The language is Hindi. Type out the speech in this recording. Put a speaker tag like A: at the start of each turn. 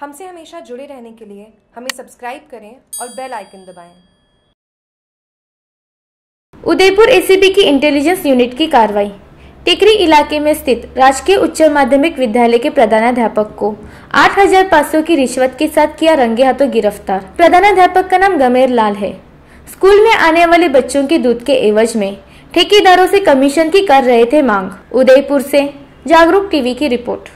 A: हमसे हमेशा जुड़े रहने के लिए हमें सब्सक्राइब करें और बेल आइकन दबाएं।
B: उदयपुर एसीबी की इंटेलिजेंस यूनिट की कार्रवाई टिकरी
C: इलाके में स्थित राजकीय उच्च माध्यमिक विद्यालय के प्रधानाध्यापक को 8,500 की रिश्वत के साथ किया रंगे हाथों गिरफ्तार प्रधानाध्यापक का नाम गमेर लाल है स्कूल में आने वाले बच्चों के दूध के एवज में ठेकेदारों से कमीशन की कर रहे थे मांग
B: उदयपुर से जागरूक टीवी की रिपोर्ट